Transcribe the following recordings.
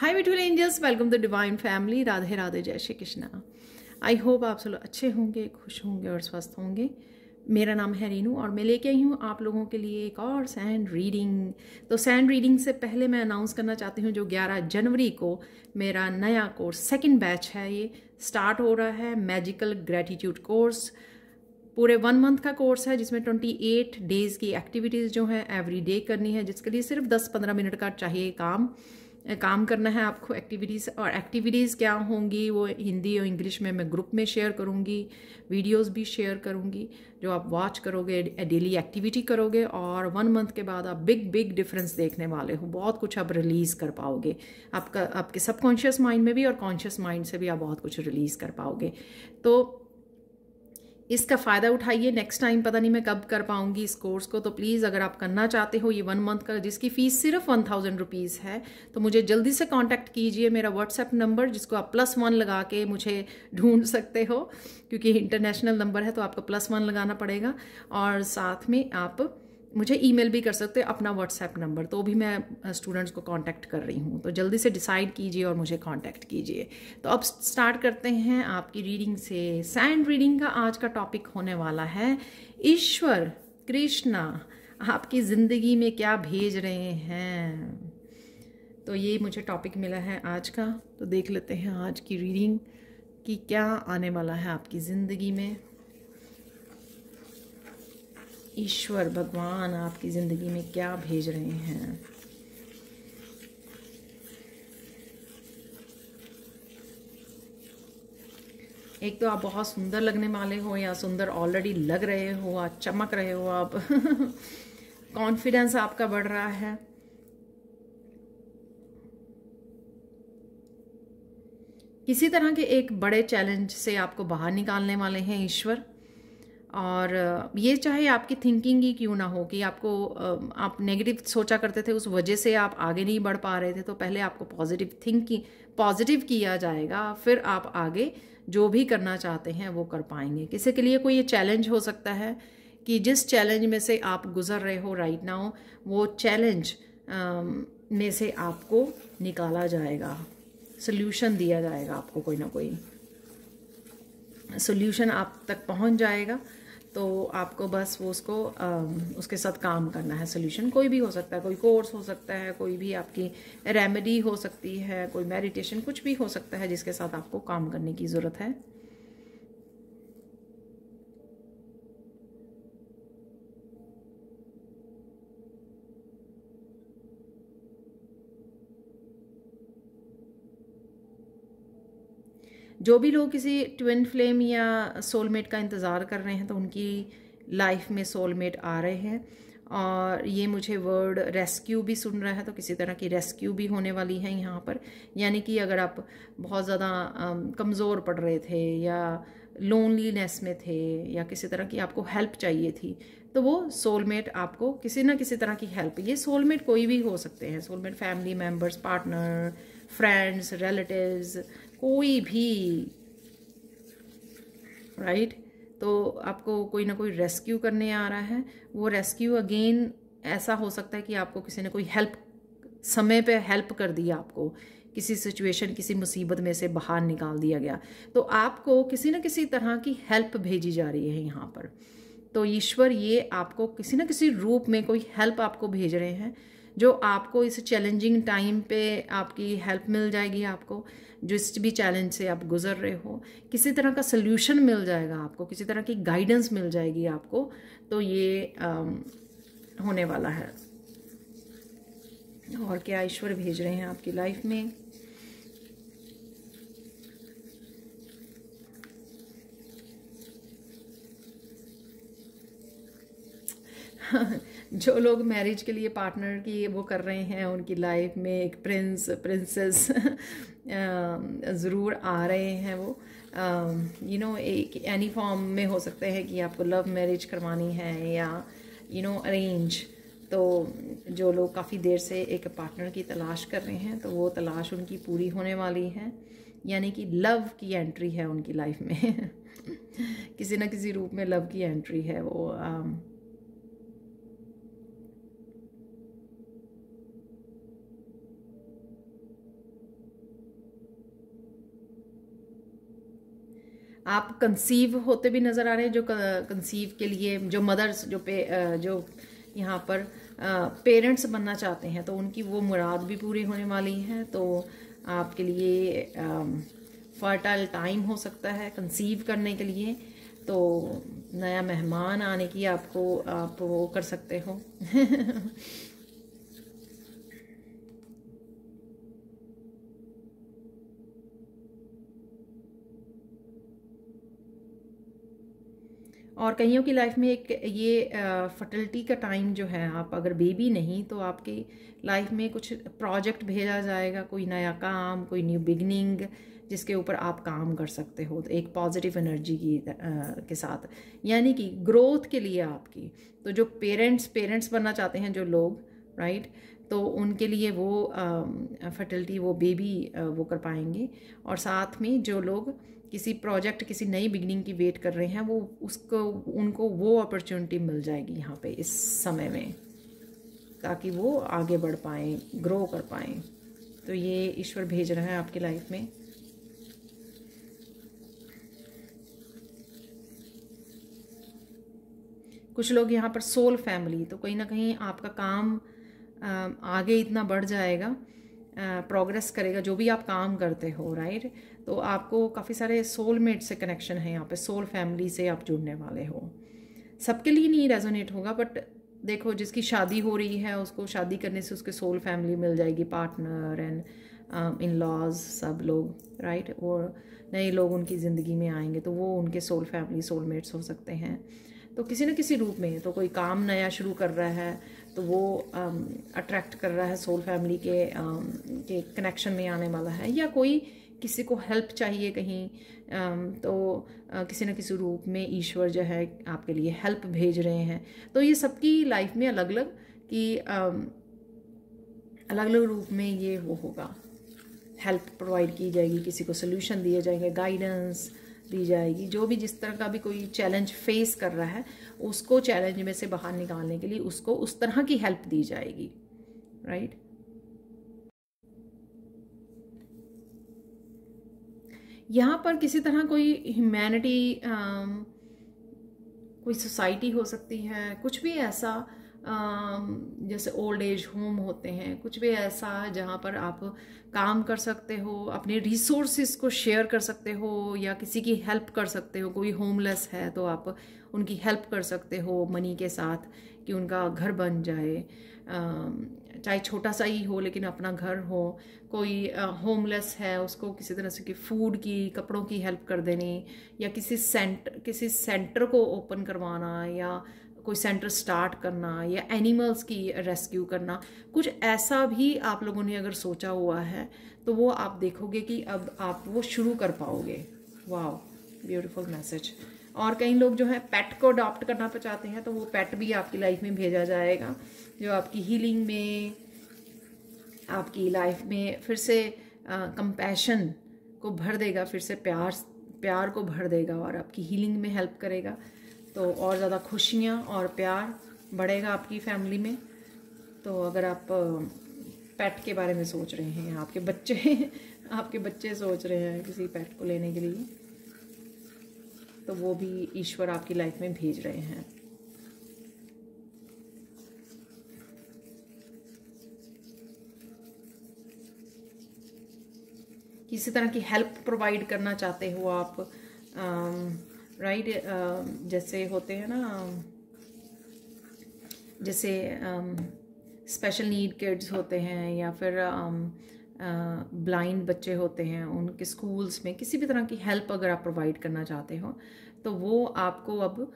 High beautiful angels welcome the divine family Radhe Radhe जय Shri Krishna I hope आप सब अच्छे होंगे खुश होंगे और स्वस्थ होंगे मेरा नाम है रीनू और मैं लेके आई हूँ आप लोगों के लिए एक और सैंड रीडिंग तो सैंड रीडिंग से पहले मैं अनाउंस करना चाहती हूँ जो 11 जनवरी को मेरा नया कोर्स सेकेंड बैच है ये स्टार्ट हो रहा है मैजिकल ग्रेटिट्यूड कोर्स पूरे वन मंथ का कोर्स है जिसमें 28 डेज़ की एक्टिविटीज़ जो हैं एवरी डे करनी है जिसके लिए सिर्फ 10-15 मिनट का चाहिए काम काम करना है आपको एक्टिविटीज़ और एक्टिविटीज़ क्या होंगी वो हिंदी और इंग्लिश में मैं ग्रुप में शेयर करूँगी वीडियोस भी शेयर करूँगी जो आप वॉच करोगे डेली एक्टिविटी करोगे और वन मंथ के बाद आप बिग बिग डिफरेंस देखने वाले हो बहुत कुछ आप रिलीज़ कर पाओगे आपका आपके सबकॉन्शियस माइंड में भी और कॉन्शियस माइंड से भी आप बहुत कुछ रिलीज़ कर पाओगे तो इसका फ़ायदा उठाइए नेक्स्ट टाइम पता नहीं मैं कब कर पाऊँगी इस कोर्स को तो प्लीज़ अगर आप करना चाहते हो ये वन मंथ का जिसकी फ़ीस सिर्फ वन थाउजेंड रुपीज़ है तो मुझे जल्दी से कॉन्टैक्ट कीजिए मेरा व्हाट्सएप नंबर जिसको आप प्लस वन लगा के मुझे ढूंढ सकते हो क्योंकि इंटरनेशनल नंबर है तो आपको प्लस वन लगाना पड़ेगा और साथ में आप मुझे ईमेल भी कर सकते हैं अपना व्हाट्सएप नंबर तो भी मैं स्टूडेंट्स को कांटेक्ट कर रही हूँ तो जल्दी से डिसाइड कीजिए और मुझे कांटेक्ट कीजिए तो अब स्टार्ट करते हैं आपकी रीडिंग से सैंड रीडिंग का आज का टॉपिक होने वाला है ईश्वर कृष्णा आपकी ज़िंदगी में क्या भेज रहे हैं तो ये मुझे टॉपिक मिला है आज का तो देख लेते हैं आज की रीडिंग कि क्या आने वाला है आपकी ज़िंदगी में ईश्वर भगवान आपकी ज़िंदगी में क्या भेज रहे हैं एक तो आप बहुत सुंदर लगने वाले हो या सुंदर ऑलरेडी लग रहे हो आप चमक रहे हो आप कॉन्फिडेंस आपका बढ़ रहा है किसी तरह के एक बड़े चैलेंज से आपको बाहर निकालने वाले हैं ईश्वर और ये चाहे आपकी थिंकिंग ही क्यों ना हो कि आपको आप नेगेटिव सोचा करते थे उस वजह से आप आगे नहीं बढ़ पा रहे थे तो पहले आपको पॉजिटिव थिंकिंग पॉजिटिव किया जाएगा फिर आप आगे जो भी करना चाहते हैं वो कर पाएंगे किसी के लिए कोई ये चैलेंज हो सकता है कि जिस चैलेंज में से आप गुज़र रहे हो राइट नाउ वो चैलेंज में से आपको निकाला जाएगा सोल्यूशन दिया जाएगा आपको कोई ना कोई सोल्यूशन आप तक पहुंच जाएगा तो आपको बस वो उसको आ, उसके साथ काम करना है सोल्यूशन कोई भी हो सकता है कोई कोर्स हो सकता है कोई भी आपकी रेमेडी हो सकती है कोई मेडिटेशन कुछ भी हो सकता है जिसके साथ आपको काम करने की ज़रूरत है जो भी लोग किसी ट्विन फ्लेम या सोलमेट का इंतज़ार कर रहे हैं तो उनकी लाइफ में सोलमेट आ रहे हैं और ये मुझे वर्ड रेस्क्यू भी सुन रहा है तो किसी तरह की रेस्क्यू भी होने वाली है यहाँ पर यानी कि अगर आप बहुत ज़्यादा कमज़ोर पड़ रहे थे या लोनलीनेस में थे या किसी तरह की आपको हेल्प चाहिए थी तो वो सोलमेट आपको किसी ना किसी तरह की हेल्प ये सोलमेट कोई भी हो सकते हैं soulmate family members partner friends relatives कोई भी राइट right? तो आपको कोई ना कोई रेस्क्यू करने आ रहा है वो रेस्क्यू अगेन ऐसा हो सकता है कि आपको किसी ने कोई हेल्प समय पे हेल्प कर दी आपको किसी सिचुएशन किसी मुसीबत में से बाहर निकाल दिया गया तो आपको किसी न किसी तरह की हेल्प भेजी जा रही है यहाँ पर तो ईश्वर ये आपको किसी ना किसी रूप में कोई हेल्प आपको भेज रहे हैं जो आपको इस चैलेंजिंग टाइम पे आपकी हेल्प मिल जाएगी आपको जिस भी चैलेंज से आप गुजर रहे हो किसी तरह का सल्यूशन मिल जाएगा आपको किसी तरह की गाइडेंस मिल जाएगी आपको तो ये आ, होने वाला है और क्या ईश्वर भेज रहे हैं आपकी लाइफ में जो लोग मैरिज के लिए पार्टनर की वो कर रहे हैं उनकी लाइफ में एक प्रिंस प्रिंसेस ज़रूर आ रहे हैं वो यू नो एक एनी फॉर्म में हो सकते हैं कि आपको लव मैरिज करवानी है या यू नो अरेंज तो जो लोग काफ़ी देर से एक पार्टनर की तलाश कर रहे हैं तो वो तलाश उनकी पूरी होने वाली है यानी कि लव की एंट्री है उनकी लाइफ में किसी ना किसी रूप में लव की एंट्री है वो आप कंसीव होते भी नज़र आ रहे हैं जो कंसीव के लिए जो मदर्स जो पे जो यहाँ पर पेरेंट्स बनना चाहते हैं तो उनकी वो मुराद भी पूरी होने वाली है तो आपके लिए फर्टाइल टाइम हो सकता है कंसीव करने के लिए तो नया मेहमान आने की आपको आप वो कर सकते हो और कईयों की लाइफ में एक ये फर्टिलिटी का टाइम जो है आप अगर बेबी नहीं तो आपकी लाइफ में कुछ प्रोजेक्ट भेजा जाएगा कोई नया काम कोई न्यू बिगनिंग जिसके ऊपर आप काम कर सकते हो तो एक पॉजिटिव एनर्जी की आ, के साथ यानी कि ग्रोथ के लिए आपकी तो जो पेरेंट्स पेरेंट्स बनना चाहते हैं जो लोग राइट तो उनके लिए वो फर्टिलिटी वो बेबी वो कर पाएंगे और साथ में जो लोग किसी प्रोजेक्ट किसी नई बिगनिंग की वेट कर रहे हैं वो उसको उनको वो अपॉर्चुनिटी मिल जाएगी यहाँ पे इस समय में ताकि वो आगे बढ़ पाएँ ग्रो कर पाएँ तो ये ईश्वर भेज रहा है आपकी लाइफ में कुछ लोग यहाँ पर सोल फैमिली तो कहीं ना कहीं आपका काम आगे इतना बढ़ जाएगा प्रोग्रेस करेगा जो भी आप काम करते हो राइट तो आपको काफ़ी सारे सोलमेट से कनेक्शन है यहाँ पे सोल फैमिली से आप जुड़ने वाले हो सबके लिए नहीं रेजोनेट होगा बट देखो जिसकी शादी हो रही है उसको शादी करने से उसके सोल फैमिली मिल जाएगी पार्टनर एंड इन लॉज सब लोग राइट वो नए लोग उनकी ज़िंदगी में आएंगे तो वो उनके सोल फैमिली सोलमेट्स हो सकते हैं तो किसी न किसी रूप में तो कोई काम नया शुरू कर रहा है तो वो अट्रैक्ट um, कर रहा है सोल फैमिली के आ, um, के कनेक्शन में आने वाला है या कोई किसी को हेल्प चाहिए कहीं तो किसी न किसी रूप में ईश्वर जो है आपके लिए हेल्प भेज रहे हैं तो ये सबकी लाइफ में अलग अलग कि अलग अलग रूप में ये वो होगा हेल्प प्रोवाइड की जाएगी किसी को सोल्यूशन दिया जाएगा गाइडेंस दी जाएगी जो भी जिस तरह का भी कोई चैलेंज फेस कर रहा है उसको चैलेंज में से बाहर निकालने के लिए उसको उस तरह की हेल्प दी जाएगी राइट right? यहाँ पर किसी तरह कोई ह्यूमैनिटी um, कोई सोसाइटी हो सकती है कुछ भी ऐसा um, जैसे ओल्ड एज होम होते हैं कुछ भी ऐसा जहाँ पर आप काम कर सकते हो अपने रिसोर्सिस को शेयर कर सकते हो या किसी की हेल्प कर सकते हो कोई होमलेस है तो आप उनकी हेल्प कर सकते हो मनी के साथ कि उनका घर बन जाए um, चाहे छोटा सा ही हो लेकिन अपना घर हो कोई होमलेस है उसको किसी तरह से कि फूड की कपड़ों की हेल्प कर देनी या किसी सेंटर किसी सेंटर को ओपन करवाना या कोई सेंटर स्टार्ट करना या एनिमल्स की रेस्क्यू करना कुछ ऐसा भी आप लोगों ने अगर सोचा हुआ है तो वो आप देखोगे कि अब आप वो शुरू कर पाओगे वाह ब्यूटीफुल मैसेज और कई लोग जो है पेट को अडॉप्ट करना चाहते हैं तो वो पेट भी आपकी लाइफ में भेजा जाएगा जो आपकी हीलिंग में आपकी लाइफ में फिर से कंपैशन को भर देगा फिर से प्यार प्यार को भर देगा और आपकी हीलिंग में हेल्प करेगा तो और ज़्यादा खुशियाँ और प्यार बढ़ेगा आपकी फैमिली में तो अगर आप पेट के बारे में सोच रहे हैं आपके बच्चे आपके बच्चे सोच रहे हैं किसी पेट को लेने के लिए तो वो भी ईश्वर आपकी लाइफ में भेज रहे हैं किसी तरह की हेल्प प्रोवाइड करना चाहते हो आप राइट um, um, जैसे होते हैं ना um, जैसे स्पेशल नीड किड्स होते हैं या फिर ब्लाइंड uh, बच्चे होते हैं उनके स्कूल्स में किसी भी तरह की हेल्प अगर आप प्रोवाइड करना चाहते हो तो वो आपको अब uh,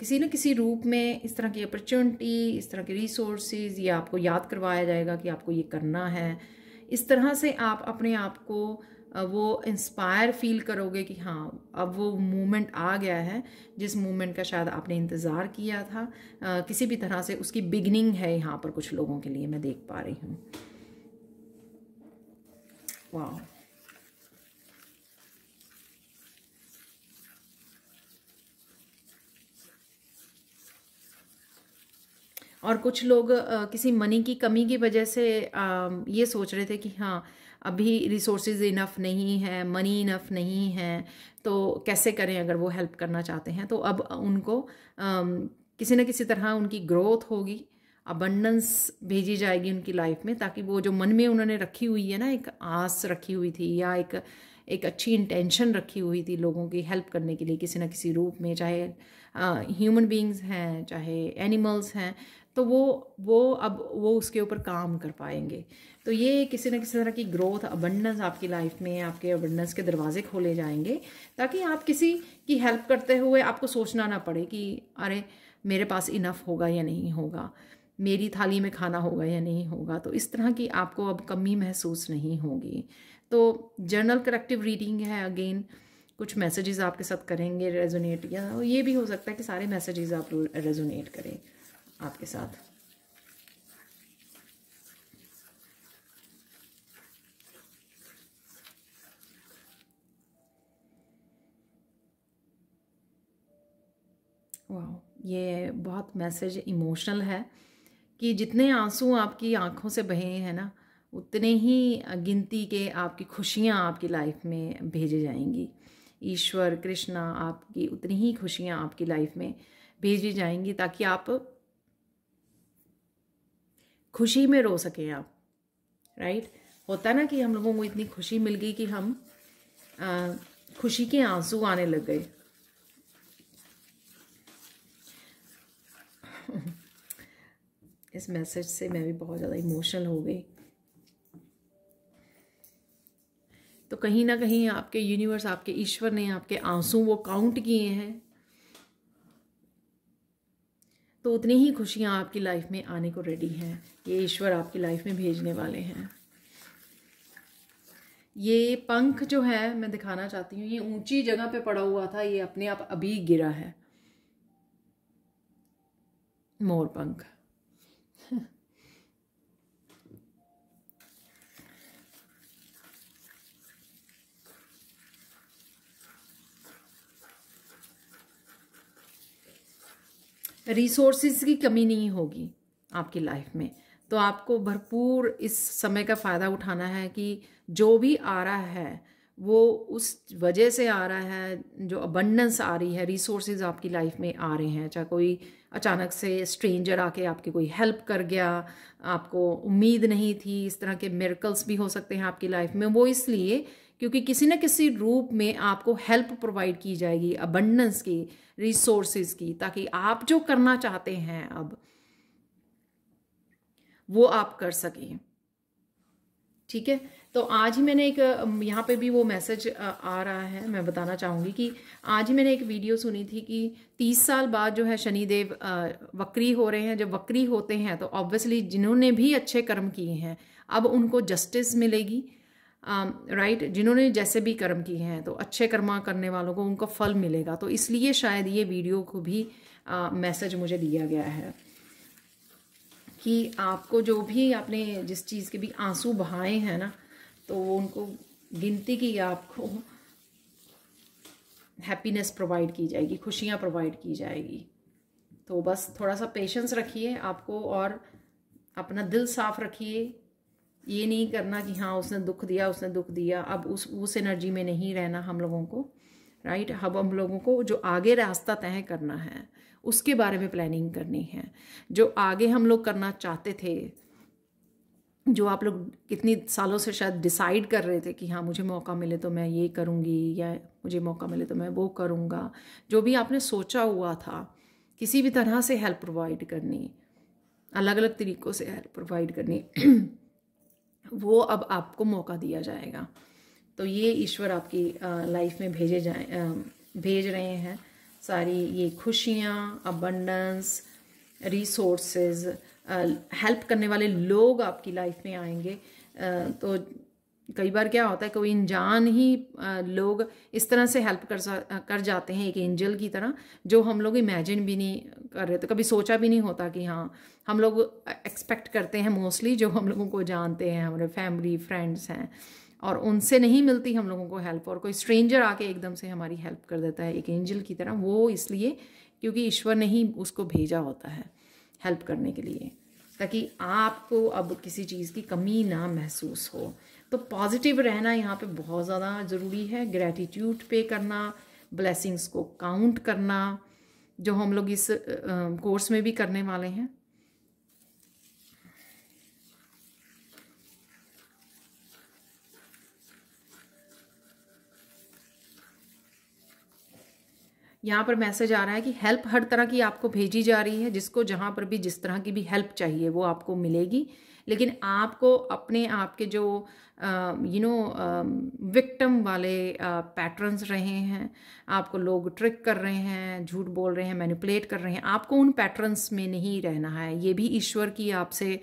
किसी न किसी रूप में इस तरह की अपॉर्चुनिटी इस तरह के रिसोर्सेज या आपको याद करवाया जाएगा कि आपको ये करना है इस तरह से आप अपने आप को वो इंस्पायर फील करोगे कि हाँ अब वो मूवमेंट आ गया है जिस मूवमेंट का शायद आपने इंतज़ार किया था आ, किसी भी तरह से उसकी बिगनिंग है यहाँ पर कुछ लोगों के लिए मैं देख पा रही हूँ वाह और कुछ लोग आ, किसी मनी की कमी की वजह से आ, ये सोच रहे थे कि हाँ अभी रिसोर्सेज इनफ नहीं है मनी इनफ नहीं है तो कैसे करें अगर वो हेल्प करना चाहते हैं तो अब उनको किसी न किसी तरह उनकी ग्रोथ होगी अबंडेंस भेजी जाएगी उनकी लाइफ में ताकि वो जो मन में उन्होंने रखी हुई है ना एक आस रखी हुई थी या एक एक अच्छी इंटेंशन रखी हुई थी लोगों की हेल्प करने के लिए किसी न किसी रूप में चाहे ह्यूमन बींग्स हैं चाहे एनिमल्स हैं तो वो वो अब वो उसके ऊपर काम कर पाएंगे तो ये किसी न किसी तरह की ग्रोथ अबंडेंस आपकी लाइफ में आपके अबंडेंस के दरवाजे खोले जाएंगे ताकि आप किसी की हेल्प करते हुए आपको सोचना ना पड़े कि अरे मेरे पास इनफ होगा या नहीं होगा मेरी थाली में खाना होगा या नहीं होगा तो इस तरह की आपको अब कमी महसूस नहीं होगी तो जर्नल करेक्टिव रीडिंग है अगेन कुछ मैसेजेस आपके साथ करेंगे रेजोनेट या ये भी हो सकता है कि सारे मैसेजेस आप रेजोनेट करें आपके साथ वाह ये बहुत मैसेज इमोशनल है कि जितने आंसू आपकी आंखों से बहे हैं ना उतने ही गिनती के आपकी खुशियाँ आपकी लाइफ में भेजे जाएंगी ईश्वर कृष्णा आपकी उतनी ही खुशियाँ आपकी लाइफ में भेजी जाएंगी ताकि आप खुशी में रो सकें आप राइट होता ना कि हम लोगों को इतनी खुशी मिल गई कि हम आ, खुशी के आंसू आने लग गए इस मैसेज से मैं भी बहुत ज़्यादा इमोशनल हो गई तो कहीं ना कहीं आपके यूनिवर्स आपके ईश्वर ने आपके आंसू वो काउंट किए हैं तो उतनी ही खुशियाँ आपकी लाइफ में आने को रेडी हैं ये ईश्वर आपकी लाइफ में भेजने वाले हैं ये पंख जो है मैं दिखाना चाहती हूँ ये ऊंची जगह पे पड़ा हुआ था ये अपने आप अभी गिरा है मोर पंख रिसोर्सेज की कमी नहीं होगी आपकी लाइफ में तो आपको भरपूर इस समय का फ़ायदा उठाना है कि जो भी आ रहा है वो उस वजह से आ रहा है जो अबंडेंस आ रही है रिसोर्सेज आपकी लाइफ में आ रहे हैं चाहे कोई अचानक से स्ट्रेंजर आके आपकी कोई हेल्प कर गया आपको उम्मीद नहीं थी इस तरह के मेरिकल्स भी हो सकते हैं आपकी लाइफ में वो इसलिए क्योंकि किसी न किसी रूप में आपको हेल्प प्रोवाइड की जाएगी अबंडेंस की रिसोर्सेज की ताकि आप जो करना चाहते हैं अब वो आप कर सकें ठीक है तो आज ही मैंने एक यहाँ पे भी वो मैसेज आ रहा है मैं बताना चाहूँगी कि आज ही मैंने एक वीडियो सुनी थी कि तीस साल बाद जो है शनिदेव वक्री हो रहे हैं जब वक्री होते हैं तो ऑब्वियसली जिन्होंने भी अच्छे कर्म किए हैं अब उनको जस्टिस मिलेगी राइट um, जिन्होंने जैसे भी कर्म किए हैं तो अच्छे कर्मा करने वालों को उनका फल मिलेगा तो इसलिए शायद ये वीडियो को भी मैसेज मुझे दिया गया है कि आपको जो भी आपने जिस चीज़ के भी आंसू बहाए हैं ना तो वो उनको गिनती की आपको हैप्पीनेस प्रोवाइड की जाएगी खुशियाँ प्रोवाइड की जाएगी तो बस थोड़ा सा पेशेंस रखिए आपको और अपना दिल साफ रखिए ये नहीं करना कि हाँ उसने दुख दिया उसने दुख दिया अब उस उस एनर्जी में नहीं रहना हम लोगों को राइट अब हम लोगों को जो आगे रास्ता तय करना है उसके बारे में प्लानिंग करनी है जो आगे हम लोग करना चाहते थे जो आप लोग कितनी सालों से शायद डिसाइड कर रहे थे कि हाँ मुझे मौका मिले तो मैं ये करूँगी या मुझे मौका मिले तो मैं वो करूँगा जो भी आपने सोचा हुआ था किसी भी तरह से हेल्प प्रोवाइड करनी अलग अलग तरीक़ों से हेल्प प्रोवाइड करनी वो अब आपको मौका दिया जाएगा तो ये ईश्वर आपकी लाइफ में भेजे जाए भेज रहे हैं सारी ये खुशियाँ अबंडेंस रिसोर्सेज हेल्प करने वाले लोग आपकी लाइफ में आएंगे तो कई बार क्या होता है कोई इंजान ही लोग इस तरह से हेल्प कर कर जाते हैं एक एंजल की तरह जो हम लोग इमेजिन भी नहीं कर रहे थे तो कभी सोचा भी नहीं होता कि हाँ हम लोग एक्सपेक्ट करते हैं मोस्टली जो हम लोगों को जानते हैं हमारे फैमिली फ्रेंड्स हैं और उनसे नहीं मिलती हम लोगों को हेल्प और कोई स्ट्रेंजर आके एकदम से हमारी हेल्प कर देता है एक एंजल की तरह वो इसलिए क्योंकि ईश्वर ने ही उसको भेजा होता है हेल्प करने के लिए ताकि आपको अब किसी चीज़ की कमी ना महसूस हो तो पॉजिटिव रहना यहाँ पे बहुत ज़्यादा ज़रूरी है ग्रेटिट्यूड पे करना ब्लेसिंग्स को काउंट करना जो हम लोग इस कोर्स में भी करने वाले हैं यहाँ पर मैसेज आ रहा है कि हेल्प हर तरह की आपको भेजी जा रही है जिसको जहाँ पर भी जिस तरह की भी हेल्प चाहिए वो आपको मिलेगी लेकिन आपको अपने आप के जो यू नो विक्टम वाले पैटर्न्स रहे हैं आपको लोग ट्रिक कर रहे हैं झूठ बोल रहे हैं मैनिपुलेट कर रहे हैं आपको उन पैटर्न्स में नहीं रहना है ये भी ईश्वर की आपसे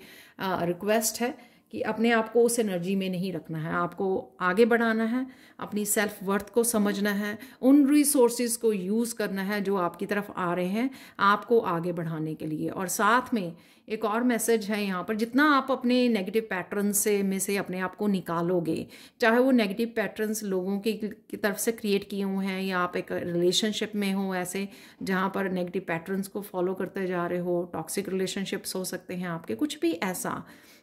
रिक्वेस्ट है कि अपने आप को उस एनर्जी में नहीं रखना है आपको आगे बढ़ाना है अपनी सेल्फ वर्थ को समझना है उन रिसोर्सेज को यूज़ करना है जो आपकी तरफ आ रहे हैं आपको आगे बढ़ाने के लिए और साथ में एक और मैसेज है यहाँ पर जितना आप अपने नेगेटिव पैटर्न से में से अपने आप को निकालोगे चाहे वो नेगेटिव पैटर्न्स लोगों की, की तरफ से क्रिएट किए हुए हैं या आप एक रिलेशनशिप में हो ऐसे जहाँ पर नेगेटिव पैटर्न्स को फॉलो करते जा रहे हो टॉक्सिक रिलेशनशिप्स हो सकते हैं आपके कुछ भी ऐसा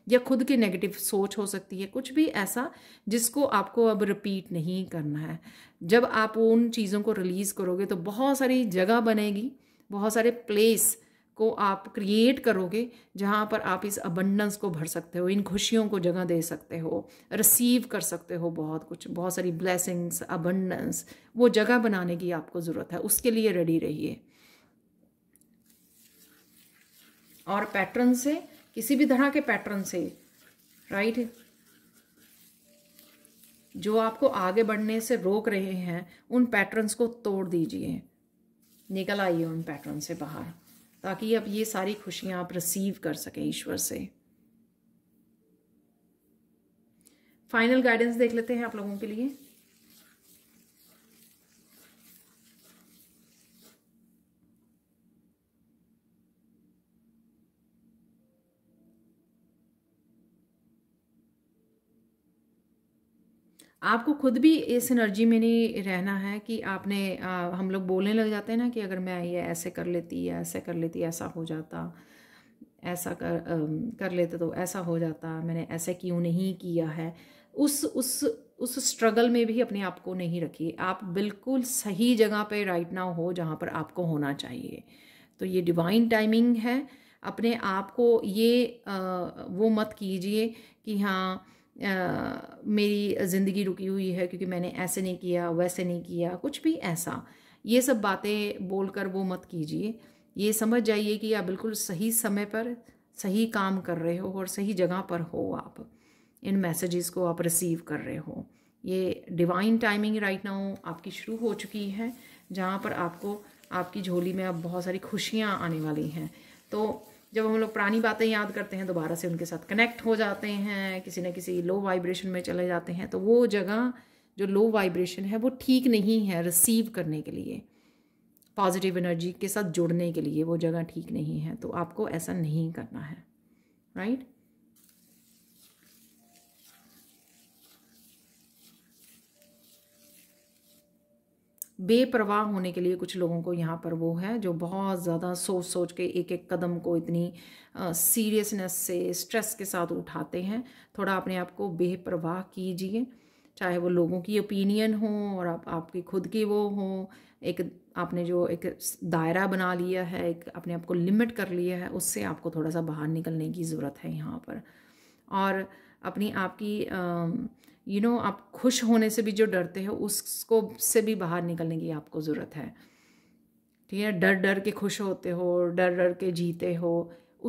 या खुद की नेगेटिव सोच हो सकती है कुछ भी ऐसा जिसको आपको अब रिपीट नहीं करना है जब आप उन चीज़ों को रिलीज़ करोगे तो बहुत सारी जगह बनेगी बहुत सारे प्लेस को आप क्रिएट करोगे जहाँ पर आप इस अबंडेंस को भर सकते हो इन खुशियों को जगह दे सकते हो रिसीव कर सकते हो बहुत कुछ बहुत सारी ब्लेसिंग्स अबंडेंस वो जगह बनाने की आपको ज़रूरत है उसके लिए रेडी रहिए और पैटर्न से किसी भी तरह के पैटर्न से राइट जो आपको आगे बढ़ने से रोक रहे हैं उन पैटर्न्स को तोड़ दीजिए निकल आइए उन पैटर्न से बाहर ताकि अब ये सारी खुशियां आप रिसीव कर सकें ईश्वर से फाइनल गाइडेंस देख लेते हैं आप लोगों के लिए आपको खुद भी इस एनर्जी में नहीं रहना है कि आपने आ, हम लोग बोलने लग जाते हैं ना कि अगर मैं ये ऐसे कर लेती या ऐसे कर लेती ऐसा हो जाता ऐसा कर आ, कर लेते तो ऐसा हो जाता मैंने ऐसे क्यों नहीं किया है उस उस उस स्ट्रगल में भी अपने आप को नहीं रखिए आप बिल्कुल सही जगह पे राइट नाउ हो जहाँ पर आपको होना चाहिए तो ये डिवाइन टाइमिंग है अपने आप को ये आ, वो मत कीजिए कि हाँ मेरी ज़िंदगी रुकी हुई है क्योंकि मैंने ऐसे नहीं किया वैसे नहीं किया कुछ भी ऐसा ये सब बातें बोलकर वो मत कीजिए ये समझ जाइए कि आप बिल्कुल सही समय पर सही काम कर रहे हो और सही जगह पर हो आप इन मैसेजेस को आप रिसीव कर रहे हो ये डिवाइन टाइमिंग राइट नाउ आपकी शुरू हो चुकी है जहाँ पर आपको आपकी झोली में अब आप बहुत सारी खुशियाँ आने वाली हैं तो जब हम लोग पुरानी बातें याद करते हैं दोबारा से उनके साथ कनेक्ट हो जाते हैं किसी न किसी लो वाइब्रेशन में चले जाते हैं तो वो जगह जो लो वाइब्रेशन है वो ठीक नहीं है रिसीव करने के लिए पॉजिटिव एनर्जी के साथ जुड़ने के लिए वो जगह ठीक नहीं है तो आपको ऐसा नहीं करना है राइट right? बेपरवाह होने के लिए कुछ लोगों को यहाँ पर वो है जो बहुत ज़्यादा सोच सोच के एक एक कदम को इतनी सीरियसनेस से स्ट्रेस के साथ उठाते हैं थोड़ा अपने आप को बेपरवाह कीजिए चाहे वो लोगों की ओपिनियन हो और आप आपकी खुद की वो हो एक आपने जो एक दायरा बना लिया है एक अपने आप को लिमिट कर लिया है उससे आपको थोड़ा सा बाहर निकलने की ज़रूरत है यहाँ पर और अपनी आपकी यू नो आप खुश होने से भी जो डरते हैं उसको से भी बाहर निकलने की आपको ज़रूरत है ठीक है डर डर के खुश होते हो डर डर के जीते हो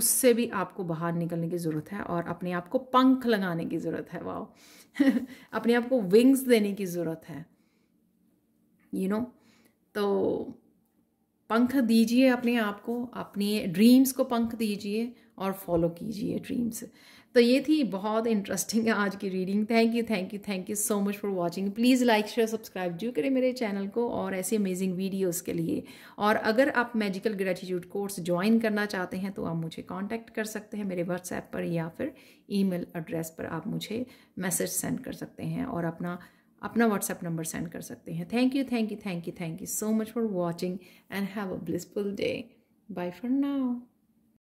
उससे भी आपको बाहर निकलने की ज़रूरत है और अपने आप को पंख लगाने की ज़रूरत है वाह अपने आप को विंग्स देने की ज़रूरत है यू you नो know? तो पंख दीजिए अपने आप को अपनी ड्रीम्स को पंख दीजिए और फॉलो कीजिए ड्रीम्स तो ये थी बहुत इंटरेस्टिंग आज की reading thank you thank you thank you so much for watching please like share subscribe जो करें मेरे चैनल को और ऐसे अमेजिंग वीडियोस के लिए और अगर आप मैजिकल ग्रेटिट्यूड कोर्स ज्वाइन करना चाहते हैं तो आप मुझे कांटेक्ट कर सकते हैं मेरे व्हाट्सएप पर या फिर ई एड्रेस पर आप मुझे मैसेज सेंड कर सकते हैं और अपना अपना व्हाट्सएप नंबर सेंड कर सकते हैं thank you thank you thank you thank you so much for watching and have a blissful day bye for now